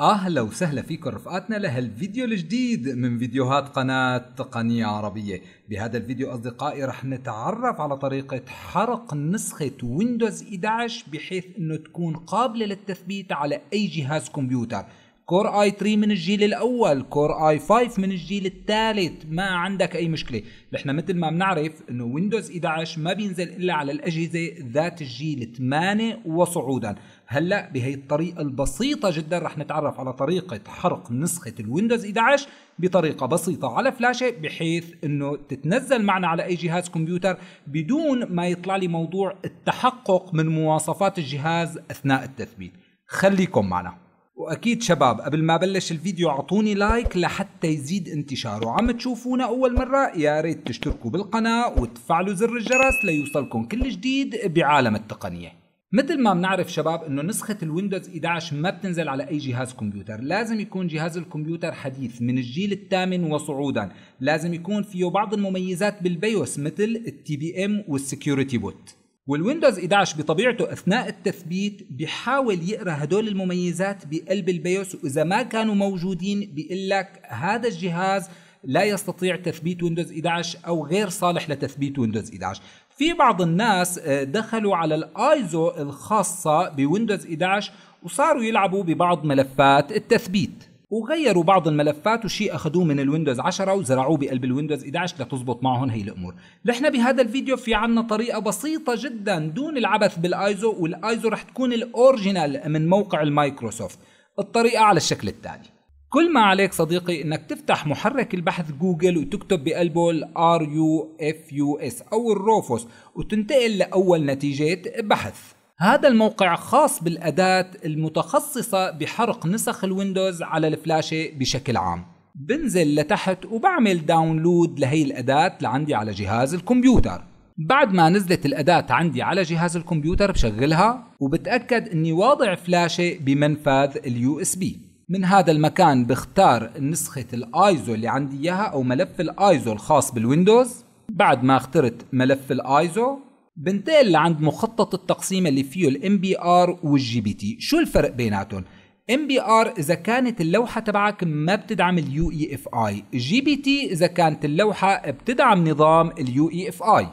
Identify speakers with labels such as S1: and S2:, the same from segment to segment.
S1: اهلا وسهلا فيكم رفقاتنا لهالفيديو الجديد من فيديوهات قناة تقنية عربية بهذا الفيديو اصدقائي رح نتعرف على طريقة حرق نسخة ويندوز 11 بحيث انه تكون قابلة للتثبيت على اي جهاز كمبيوتر كور اي 3 من الجيل الاول كور اي 5 من الجيل الثالث ما عندك اي مشكله نحن مثل ما بنعرف انه ويندوز 11 ما بينزل الا على الاجهزه ذات الجيل 8 وصعودا هلا بهي الطريقه البسيطه جدا رح نتعرف على طريقه حرق نسخه الويندوز 11 بطريقه بسيطه على فلاشه بحيث انه تتنزل معنا على اي جهاز كمبيوتر بدون ما يطلع لي موضوع التحقق من مواصفات الجهاز اثناء التثبيت خليكم معنا واكيد شباب قبل ما بلش الفيديو اعطوني لايك لحتى يزيد انتشاره عم تشوفونا اول مره يا ريت تشتركوا بالقناه وتفعلوا زر الجرس ليوصلكم كل جديد بعالم التقنيه مثل ما بنعرف شباب انه نسخة الويندوز 11 ما بتنزل على اي جهاز كمبيوتر، لازم يكون جهاز الكمبيوتر حديث من الجيل الثامن وصعودا، لازم يكون فيه بعض المميزات بالبيوس مثل التي بي ام والسكيورتي بوت. والويندوز 11 بطبيعته اثناء التثبيت بحاول يقرا هدول المميزات بقلب البيوس واذا ما كانوا موجودين بيقول لك هذا الجهاز لا يستطيع تثبيت ويندوز 11 او غير صالح لتثبيت ويندوز 11 في بعض الناس آه، دخلوا على الايزو الخاصه بويندوز 11 وصاروا يلعبوا ببعض ملفات التثبيت وغيروا بعض الملفات وشيء اخذوه من الويندوز 10 وزرعوه بقلب الويندوز 11 لتزبط معهم هي الامور نحن بهذا الفيديو في عنا طريقه بسيطه جدا دون العبث بالايزو والايزو رح تكون الاوريجينال من موقع المايكروسوفت الطريقه على الشكل التالي كل ما عليك صديقي انك تفتح محرك البحث جوجل وتكتب بقلبه ال ار يو يو اف اس او الروفوس وتنتقل لاول نتيجه بحث هذا الموقع خاص بالأداة المتخصصة بحرق نسخ الويندوز على الفلاشة بشكل عام بنزل لتحت وبعمل داونلود لهي الأداة لعندي على جهاز الكمبيوتر بعد ما نزلت الأداة عندي على جهاز الكمبيوتر بشغلها وبتأكد أني واضع فلاشة بمنفذ اليو اس بي من هذا المكان بختار نسخة الايزو اللي عندي اياها او ملف الايزو الخاص بالويندوز بعد ما اخترت ملف الايزو بنتقل لعند مخطط التقسيم اللي فيه الام بي ار والجي بي تي شو الفرق بيناتهم ام بي ار اذا كانت اللوحه تبعك ما بتدعم اليو اي اف اي جي بي تي اذا كانت اللوحه بتدعم نظام اليو اي اف اي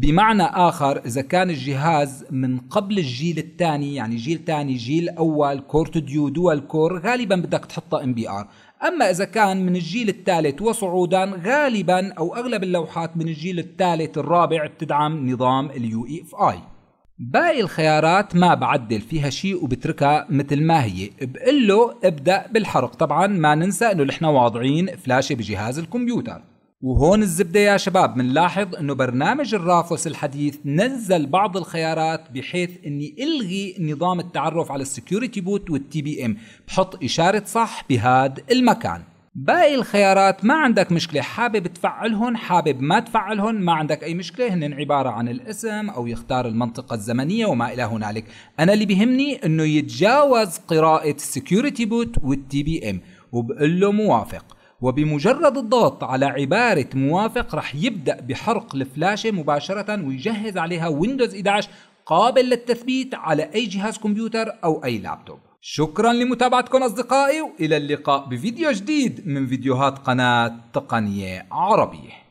S1: بمعنى آخر إذا كان الجهاز من قبل الجيل الثاني يعني جيل ثاني جيل أول كور ديو دول كور غالبا بدك تحطه ام بي ار أما إذا كان من الجيل الثالث وصعودا غالبا أو أغلب اللوحات من الجيل الثالث الرابع بتدعم نظام اليو اي اف اي باقي الخيارات ما بعدل فيها شيء وبتركها مثل ما هي بقول له ابدأ بالحرق طبعا ما ننسى انه نحن واضعين فلاشة بجهاز الكمبيوتر وهون الزبدة يا شباب منلاحظ انه برنامج الرافوس الحديث نزل بعض الخيارات بحيث اني الغي نظام التعرف على السكيورتي بوت والتي بي ام بحط اشارة صح بهذا المكان باقي الخيارات ما عندك مشكلة حابب تفعلهم حابب ما تفعلهم ما عندك أي مشكلة هن عبارة عن الاسم أو يختار المنطقة الزمنية وما إلى هنالك أنا اللي بهمني أنه يتجاوز قراءة السكيورتي بوت والتي بي ام وبقول له موافق وبمجرد الضغط على عبارة موافق رح يبدأ بحرق الفلاشة مباشرة ويجهز عليها ويندوز 11 قابل للتثبيت على أي جهاز كمبيوتر أو أي لابتوب شكرا لمتابعتكم أصدقائي وإلى اللقاء بفيديو جديد من فيديوهات قناة تقنية عربية